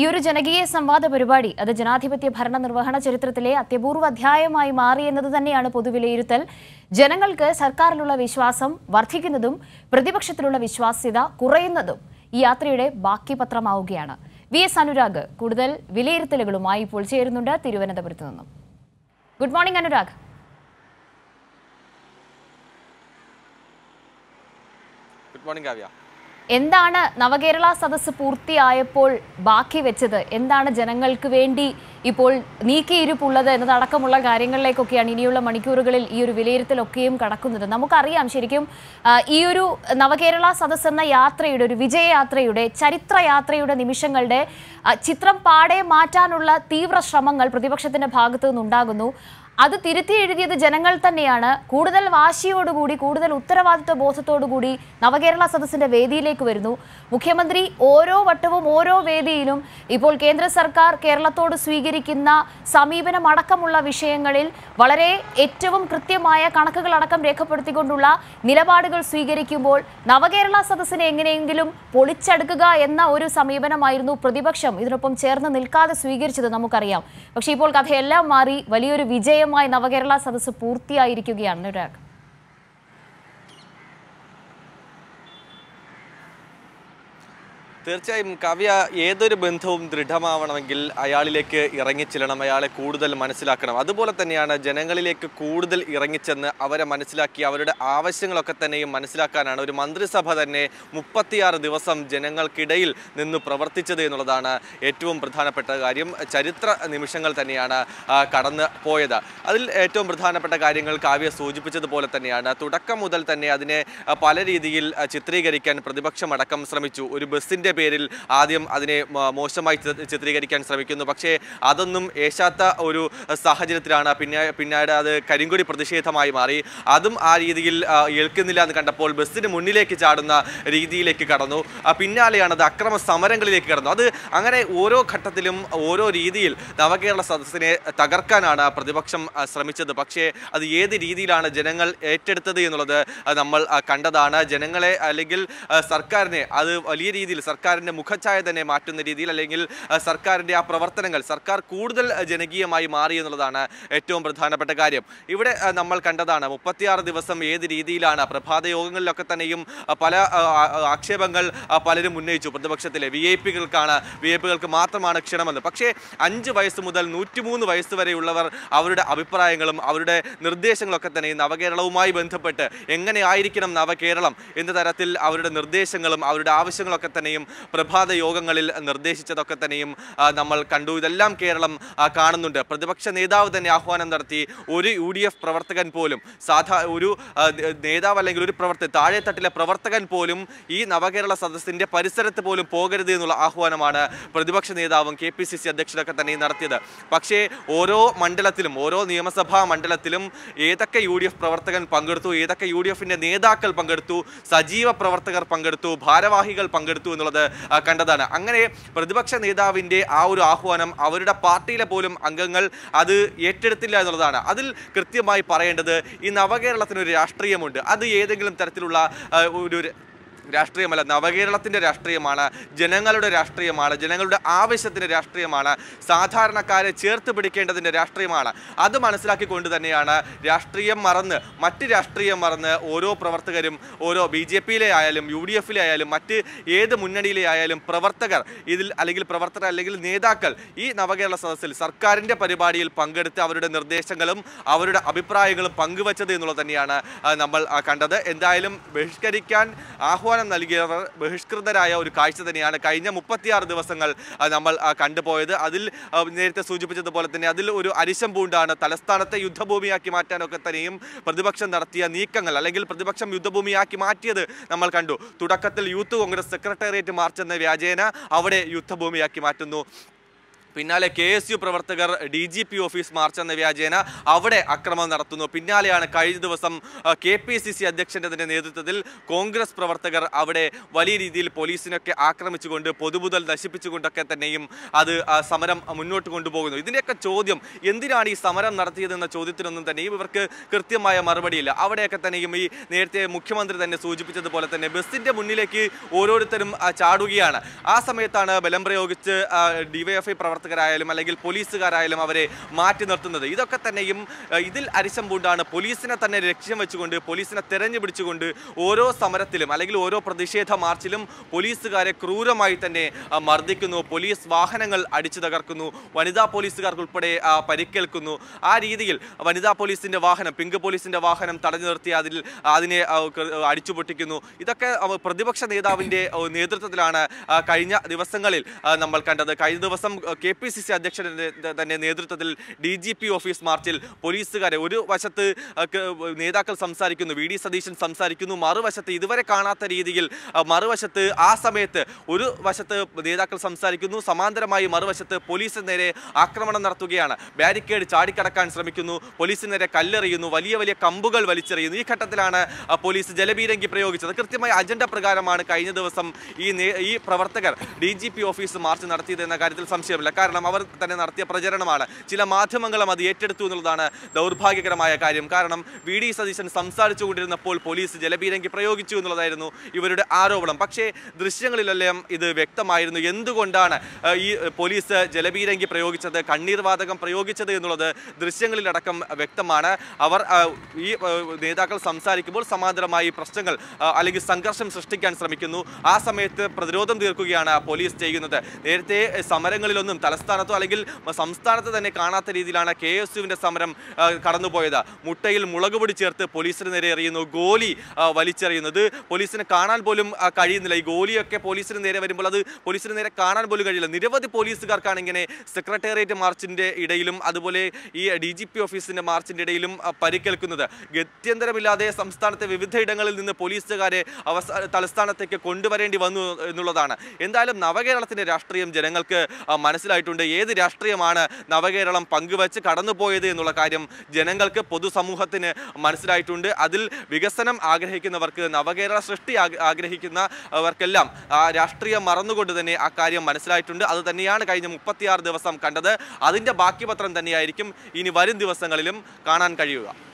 ഈ ഒരു ജനകീയ സംവാദ പരിപാടി അത് ജനാധിപത്യ ഭരണ നിർവഹണ ചരിത്രത്തിലെ അത്യപൂർവ്വ അധ്യായമായി മാറിയെന്നത് തന്നെയാണ് പൊതുവിലയിരുത്തൽ ജനങ്ങൾക്ക് സർക്കാരിലുള്ള വിശ്വാസം വർദ്ധിക്കുന്നതും പ്രതിപക്ഷത്തിലുള്ള വിശ്വാസ്യത കുറയുന്നതും ഈ യാത്രയുടെ ബാക്കി പത്രമാവുകയാണ് വി എസ് അനുരാഗ് കൂടുതൽ വിലയിരുത്തലുകളുമായി ഇപ്പോൾ ചേരുന്നുണ്ട് തിരുവനന്തപുരത്ത് നിന്നും good morning Anurag good morning Kavya എന്താണ് നവകേരള സദസ്സ് പൂർത്തിയായപ്പോൾ ബാക്കി വെച്ചത് എന്താണ് ജനങ്ങൾക്ക് വേണ്ടി ഇപ്പോൾ നീക്കിയിരുപ്പുള്ളത് എന്നതടക്കമുള്ള കാര്യങ്ങളിലേക്കൊക്കെയാണ് ഇനിയുള്ള മണിക്കൂറുകളിൽ ഈ ഒരു വിലയിരുത്തലൊക്കെയും കടക്കുന്നത് നമുക്കറിയാം ശരിക്കും ഈ ഒരു നവകേരള സദസ് എന്ന യാത്രയുടെ ഒരു വിജയയാത്രയുടെ ചരിത്രയാത്രയുടെ നിമിഷങ്ങളുടെ ചിത്രം പാടെ മാറ്റാനുള്ള തീവ്ര ശ്രമങ്ങൾ പ്രതിപക്ഷത്തിന്റെ ഭാഗത്തു നിന്നുണ്ടാകുന്നു അത് തിരുത്തി എഴുതിയത് ജനങ്ങൾ തന്നെയാണ് കൂടുതൽ വാശിയോടുകൂടി കൂടുതൽ ഉത്തരവാദിത്വ ബോധത്തോടുകൂടി നവകേരള സദസ്സിന്റെ വേദിയിലേക്ക് വരുന്നു മുഖ്യമന്ത്രി ഓരോ വട്ടവും ഓരോ വേദിയിലും ഇപ്പോൾ കേന്ദ്ര സർക്കാർ കേരളത്തോട് സ്വീകരിക്കുന്ന സമീപനമടക്കമുള്ള വിഷയങ്ങളിൽ വളരെ ഏറ്റവും കൃത്യമായ കണക്കുകളടക്കം രേഖപ്പെടുത്തിക്കൊണ്ടുള്ള നിലപാടുകൾ സ്വീകരിക്കുമ്പോൾ നവകേരള സദസ്സിനെ എങ്ങനെയെങ്കിലും പൊളിച്ചെടുക്കുക എന്ന ഒരു സമീപനമായിരുന്നു പ്രതിപക്ഷം ഇതിനൊപ്പം ചേർന്ന് നിൽക്കാതെ സ്വീകരിച്ചത് നമുക്കറിയാം പക്ഷേ ഇപ്പോൾ കഥയെല്ലാം മാറി വലിയൊരു വിജയം ഭാഗമായി നവകേരള സദസ്സ് പൂർത്തിയായിരിക്കുകയാണ് അനുരാഗ് തീർച്ചയായും കവ്യ ഏതൊരു ബന്ധവും ദൃഢമാവണമെങ്കിൽ അയാളിലേക്ക് ഇറങ്ങിച്ചെല്ലണം അയാളെ കൂടുതൽ മനസ്സിലാക്കണം അതുപോലെ തന്നെയാണ് ജനങ്ങളിലേക്ക് കൂടുതൽ ഇറങ്ങിച്ചെന്ന് അവരെ മനസ്സിലാക്കി അവരുടെ ആവശ്യങ്ങളൊക്കെ തന്നെയും മനസ്സിലാക്കാനാണ് ഒരു മന്ത്രിസഭ തന്നെ മുപ്പത്തിയാറ് ദിവസം ജനങ്ങൾക്കിടയിൽ നിന്ന് പ്രവർത്തിച്ചത് എന്നുള്ളതാണ് ഏറ്റവും പ്രധാനപ്പെട്ട കാര്യം ചരിത്ര നിമിഷങ്ങൾ തന്നെയാണ് കടന്ന് പോയത് അതിൽ ഏറ്റവും പ്രധാനപ്പെട്ട കാര്യങ്ങൾ കാവ്യ സൂചിപ്പിച്ചതുപോലെ തന്നെയാണ് തുടക്കം മുതൽ തന്നെ അതിനെ പല രീതിയിൽ ചിത്രീകരിക്കാൻ പ്രതിപക്ഷമടക്കം ശ്രമിച്ചു ഒരു ബസ്സിൻ്റെ എന്നതിൻ്റെ പേരിൽ ആദ്യം അതിനെ മോശമായി ചിത്രീകരിക്കാൻ ശ്രമിക്കുന്നു പക്ഷേ അതൊന്നും ഏശാത്ത ഒരു സാഹചര്യത്തിലാണ് പിന്നെ പിന്നീട് അത് കരിങ്കൊടി പ്രതിഷേധമായി മാറി അതും ആ രീതിയിൽ ഏൽക്കുന്നില്ല എന്ന് കണ്ടപ്പോൾ ബസ്സിന് മുന്നിലേക്ക് ചാടുന്ന രീതിയിലേക്ക് കടന്നു പിന്നാലെയാണ് അത് അക്രമ സമരങ്ങളിലേക്ക് കടന്നു അത് അങ്ങനെ ഓരോ ഘട്ടത്തിലും ഓരോ രീതിയിൽ നവകേരള സദസ്സിനെ തകർക്കാനാണ് പ്രതിപക്ഷം ശ്രമിച്ചത് പക്ഷേ അത് ഏത് രീതിയിലാണ് ജനങ്ങൾ ഏറ്റെടുത്തത് എന്നുള്ളത് നമ്മൾ കണ്ടതാണ് ജനങ്ങളെ അല്ലെങ്കിൽ സർക്കാരിനെ അത് വലിയ രീതിയിൽ സർക്കാർ സർക്കാരിൻ്റെ മുഖച്ഛായ തന്നെ മാറ്റുന്ന രീതിയിൽ അല്ലെങ്കിൽ സർക്കാരിൻ്റെ ആ പ്രവർത്തനങ്ങൾ സർക്കാർ കൂടുതൽ ജനകീയമായി മാറി എന്നുള്ളതാണ് ഏറ്റവും പ്രധാനപ്പെട്ട കാര്യം ഇവിടെ നമ്മൾ കണ്ടതാണ് മുപ്പത്തിയാറ് ദിവസം ഏത് രീതിയിലാണ് പ്രഭാത യോഗങ്ങളിലൊക്കെ തന്നെയും പല ആക്ഷേപങ്ങൾ പലരും ഉന്നയിച്ചു പ്രതിപക്ഷത്തിലെ വി ഐ പികൾക്കാണ് വി ഐ പികൾക്ക് മാത്രമാണ് ക്ഷണമെന്ന് പക്ഷേ അഞ്ച് വയസ്സ് മുതൽ നൂറ്റിമൂന്ന് വയസ്സ് വരെയുള്ളവർ അവരുടെ അഭിപ്രായങ്ങളും അവരുടെ നിർദ്ദേശങ്ങളൊക്കെ തന്നെ നവകേരളവുമായി ബന്ധപ്പെട്ട് എങ്ങനെ ആയിരിക്കണം നവകേരളം എന്ന തരത്തിൽ അവരുടെ നിർദ്ദേശങ്ങളും അവരുടെ ആവശ്യങ്ങളൊക്കെ തന്നെയും പ്രഭാത യോഗങ്ങളിൽ നിർദ്ദേശിച്ചതൊക്കെ തന്നെയും നമ്മൾ കണ്ടു ഇതെല്ലാം കേരളം കാണുന്നുണ്ട് പ്രതിപക്ഷ നേതാവ് തന്നെ ആഹ്വാനം നടത്തി ഒരു യു ഡി എഫ് പ്രവർത്തകൻ പോലും സാധാ ഒരു നേതാവ് അല്ലെങ്കിൽ ഒരു പ്രവർത്തകൻ താഴെത്തട്ടിലെ പ്രവർത്തകൻ പോലും ഈ നവകേരള സദസ്സിൻ്റെ പരിസരത്ത് പോലും പോകരുത് എന്നുള്ള ആഹ്വാനമാണ് പ്രതിപക്ഷ നേതാവും കെ പി സി സി അധ്യക്ഷനൊക്കെ തന്നെ നടത്തിയത് പക്ഷേ ഓരോ മണ്ഡലത്തിലും ഓരോ നിയമസഭാ മണ്ഡലത്തിലും ഏതൊക്കെ യു ഡി എഫ് പ്രവർത്തകൻ പങ്കെടുത്തു ഏതൊക്കെ യു ഡി എഫിൻ്റെ നേതാക്കൾ പങ്കെടുത്തു സജീവ പ്രവർത്തകർ പങ്കെടുത്തു ഭാരവാഹികൾ പങ്കെടുത്തു എന്നുള്ളത് കണ്ടതാണ് അങ്ങനെ പ്രതിപക്ഷ നേതാവിൻ്റെ ആ ഒരു ആഹ്വാനം അവരുടെ പാർട്ടിയിലെ പോലും അംഗങ്ങൾ അത് ഏറ്റെടുത്തില്ല എന്നുള്ളതാണ് അതിൽ കൃത്യമായി പറയേണ്ടത് ഈ നവകേരളത്തിനൊരു രാഷ്ട്രീയമുണ്ട് അത് ഏതെങ്കിലും തരത്തിലുള്ള ഒരു രാഷ്ട്രീയമല്ല നവകേരളത്തിൻ്റെ രാഷ്ട്രീയമാണ് ജനങ്ങളുടെ രാഷ്ട്രീയമാണ് ജനങ്ങളുടെ ആവശ്യത്തിൻ്റെ രാഷ്ട്രീയമാണ് സാധാരണക്കാരെ ചേർത്ത് പിടിക്കേണ്ടതിൻ്റെ രാഷ്ട്രീയമാണ് അത് മനസ്സിലാക്കിക്കൊണ്ട് തന്നെയാണ് രാഷ്ട്രീയം മറന്ന് മറ്റ് രാഷ്ട്രീയം മറന്ന് ഓരോ പ്രവർത്തകരും ഓരോ ബി ജെ പിയിലെ ആയാലും യു ഡി എഫിലെ ആയാലും മറ്റ് ഏത് മുന്നണിയിലെ ആയാലും പ്രവർത്തകർ ഇതിൽ അല്ലെങ്കിൽ പ്രവർത്തകർ അല്ലെങ്കിൽ നേതാക്കൾ ഈ നവകേരള സദസ്സിൽ സർക്കാരിൻ്റെ പരിപാടിയിൽ പങ്കെടുത്ത് അവരുടെ നിർദ്ദേശങ്ങളും അവരുടെ അഭിപ്രായങ്ങളും പങ്കുവച്ചത് എന്നുള്ളത് തന്നെയാണ് നമ്മൾ കണ്ടത് എന്തായാലും ബഹിഷ്കരിക്കാൻ ആഹ്വാനം ആഹ്വാനം നൽകിയവർ ബഹിഷ്കൃതരായ ഒരു കാഴ്ച തന്നെയാണ് കഴിഞ്ഞ മുപ്പത്തിയാറ് ദിവസങ്ങൾ നമ്മൾ കണ്ടുപോയത് അതിൽ നേരത്തെ സൂചിപ്പിച്ചതുപോലെ തന്നെ അതിൽ ഒരു അരിശം പൂണ്ടാണ് തലസ്ഥാനത്തെ യുദ്ധഭൂമിയാക്കി മാറ്റാനൊക്കെ തന്നെയും പ്രതിപക്ഷം നടത്തിയ നീക്കങ്ങൾ അല്ലെങ്കിൽ പ്രതിപക്ഷം യുദ്ധഭൂമിയാക്കി മാറ്റിയത് നമ്മൾ കണ്ടു തുടക്കത്തിൽ യൂത്ത് കോൺഗ്രസ് സെക്രട്ടേറിയറ്റ് മാർച്ച് എന്ന വ്യാജേന അവിടെ യുദ്ധഭൂമിയാക്കി മാറ്റുന്നു പിന്നാലെ കെ എസ് യു പ്രവർത്തകർ D G P office march എന്ന വ്യാജേന അവിടെ അക്രമം നടത്തുന്നു പിന്നാലെയാണ് കഴിഞ്ഞ ദിവസം കെ പി സി സി അധ്യക്ഷൻ്റെതിൻ്റെ നേതൃത്വത്തിൽ കോൺഗ്രസ് പ്രവർത്തകർ അവിടെ വലിയ രീതിയിൽ പോലീസിനൊക്കെ ആക്രമിച്ചുകൊണ്ട് പൊതുമുതൽ നശിപ്പിച്ചുകൊണ്ടൊക്കെ തന്നെയും അത് സമരം മുന്നോട്ട് കൊണ്ടുപോകുന്നു ഇതിൻ്റെയൊക്കെ ചോദ്യം എന്തിനാണ് ഈ സമരം നടത്തിയതെന്ന ചോദ്യത്തിനൊന്നും തന്നെയും ഇവർക്ക് കൃത്യമായ മറുപടിയില്ല അവിടെയൊക്കെ തന്നെയും ഈ നേരത്തെ മുഖ്യമന്ത്രി തന്നെ സൂചിപ്പിച്ചതുപോലെ തന്നെ ബസ്സിൻ്റെ മുന്നിലേക്ക് ഓരോരുത്തരും ചാടുകയാണ് ആ സമയത്താണ് ബലം പ്രയോഗിച്ച് ഡിവൈഎഫ്ഐ പ്രവർത്തകർ പ്രവർത്തകരായാലും അല്ലെങ്കിൽ പോലീസുകാരായാലും അവരെ മാറ്റി നിർത്തുന്നത് ഇതൊക്കെ തന്നെയും ഇതിൽ അരിശം പൂണ്ടാണ് പോലീസിനെ തന്നെ ലക്ഷ്യം വെച്ചുകൊണ്ട് പോലീസിനെ തെരഞ്ഞു പിടിച്ചുകൊണ്ട് ഓരോ സമരത്തിലും അല്ലെങ്കിൽ ഓരോ പ്രതിഷേധ മാർച്ചിലും പോലീസുകാരെ ക്രൂരമായി തന്നെ മർദ്ദിക്കുന്നു പോലീസ് വാഹനങ്ങൾ അടിച്ചു തകർക്കുന്നു വനിതാ പോലീസുകാർക്കുൾപ്പെടെ പരിക്കേൽക്കുന്നു ആ രീതിയിൽ വനിതാ പോലീസിൻ്റെ വാഹനം പിങ്ക് പോലീസിൻ്റെ വാഹനം തടഞ്ഞു നിർത്തി അതിൽ അതിനെ അടിച്ചു പൊട്ടിക്കുന്നു ഇതൊക്കെ പ്രതിപക്ഷ നേതാവിൻ്റെ നേതൃത്വത്തിലാണ് കഴിഞ്ഞ ദിവസങ്ങളിൽ നമ്മൾ കണ്ടത് കഴിഞ്ഞ ദിവസം കെ പി സി സി അധ്യക്ഷൻ്റെ തന്നെ നേതൃത്വത്തിൽ ഡി ജി പി ഓഫീസ് മാർച്ചിൽ പോലീസുകാരെ ഒരു വശത്ത് നേതാക്കൾ സംസാരിക്കുന്നു വി ഡി സതീശൻ സംസാരിക്കുന്നു മറുവശത്ത് ഇതുവരെ കാണാത്ത രീതിയിൽ മറുവശത്ത് ആ സമയത്ത് ഒരു വശത്ത് നേതാക്കൾ സംസാരിക്കുന്നു സമാന്തരമായി മറുവശത്ത് പോലീസിന് നേരെ ആക്രമണം നടത്തുകയാണ് ബാരിക്കേഡ് ചാടിക്കടക്കാൻ ശ്രമിക്കുന്നു പോലീസിന് നേരെ കല്ലെറിയുന്നു വലിയ വലിയ കമ്പുകൾ വലിച്ചെറിയുന്നു ഈ ഘട്ടത്തിലാണ് പോലീസ് ജലബീരങ്കി പ്രയോഗിച്ചത് കൃത്യമായ അജണ്ട പ്രകാരമാണ് കഴിഞ്ഞ ദിവസം ഈ ഈ പ്രവർത്തകർ ഡി ഓഫീസ് മാർച്ച് നടത്തിയത് എന്ന കാര്യത്തിൽ സംശയമില്ല കാരണം അവർ തന്നെ നടത്തിയ പ്രചരണമാണ് ചില മാധ്യമങ്ങളും അത് ഏറ്റെടുത്തു എന്നുള്ളതാണ് ദൗർഭാഗ്യകരമായ കാര്യം കാരണം വി ഡി സതീശൻ സംസാരിച്ചുകൊണ്ടിരുന്നപ്പോൾ പോലീസ് ജലപീരങ്കി പ്രയോഗിച്ചു എന്നുള്ളതായിരുന്നു ഇവരുടെ ആരോപണം പക്ഷേ ദൃശ്യങ്ങളിലെല്ലാം ഇത് വ്യക്തമായിരുന്നു എന്തുകൊണ്ടാണ് ഈ പോലീസ് ജലപീരങ്കി പ്രയോഗിച്ചത് കണ്ണീർവാതകം പ്രയോഗിച്ചത് എന്നുള്ളത് ദൃശ്യങ്ങളിലടക്കം വ്യക്തമാണ് അവർ ഈ നേതാക്കൾ സംസാരിക്കുമ്പോൾ സമാന്തരമായി പ്രശ്നങ്ങൾ അല്ലെങ്കിൽ സംഘർഷം സൃഷ്ടിക്കാൻ ശ്രമിക്കുന്നു ആ സമയത്ത് പ്രതിരോധം തീർക്കുകയാണ് പോലീസ് ചെയ്യുന്നത് നേരത്തെ സമരങ്ങളിലൊന്നും തലസ്ഥാനത്തോ അല്ലെങ്കിൽ സംസ്ഥാനത്ത് തന്നെ കാണാത്ത രീതിയിലാണ് കെ എസ് യുവിൻ്റെ സമരം കടന്നുപോയത് മുട്ടയിൽ മുളക് പൊടി ചേർത്ത് പോലീസിന് നേരെ എറിയുന്നു ഗോലി വലിച്ചെറിയുന്നത് പോലീസിന് കാണാൻ പോലും കഴിയുന്നില്ല ഈ ഗോലിയൊക്കെ പോലീസിന് നേരെ വരുമ്പോൾ അത് പോലീസിന് നേരെ കാണാൻ പോലും കഴിയില്ല നിരവധി പോലീസുകാർക്കാണ് ഇങ്ങനെ സെക്രട്ടേറിയറ്റ് മാർച്ചിൻ്റെ ഇടയിലും അതുപോലെ ഈ ഡി ജി പി ഓഫീസിൻ്റെ മാർച്ചിൻ്റെ ഇടയിലും പരിക്കേൽക്കുന്നത് ഗത്യന്തരമില്ലാതെ സംസ്ഥാനത്തെ വിവിധ ഇടങ്ങളിൽ നിന്ന് പോലീസുകാരെ അവസാന തലസ്ഥാനത്തേക്ക് കൊണ്ടുവരേണ്ടി വന്നു എന്നുള്ളതാണ് എന്തായാലും നവകേരളത്തിൻ്റെ രാഷ്ട്രീയം ജനങ്ങൾക്ക് മനസ്സിലായി ആയിട്ടുണ്ട് ഏത് രാഷ്ട്രീയമാണ് നവകേരളം പങ്കുവച്ച് കടന്നുപോയത് എന്നുള്ള കാര്യം ജനങ്ങൾക്ക് പൊതുസമൂഹത്തിന് മനസ്സിലായിട്ടുണ്ട് അതിൽ വികസനം ആഗ്രഹിക്കുന്നവർക്ക് നവകേരള സൃഷ്ടി ആഗ്രഹിക്കുന്നവർക്കെല്ലാം ആ രാഷ്ട്രീയം മറന്നുകൊണ്ട് തന്നെ ആ കാര്യം മനസ്സിലായിട്ടുണ്ട് അത് തന്നെയാണ് കഴിഞ്ഞ മുപ്പത്തിയാറ് ദിവസം കണ്ടത് അതിൻ്റെ ബാക്കി പത്രം തന്നെയായിരിക്കും ഇനി വരും ദിവസങ്ങളിലും കാണാൻ കഴിയുക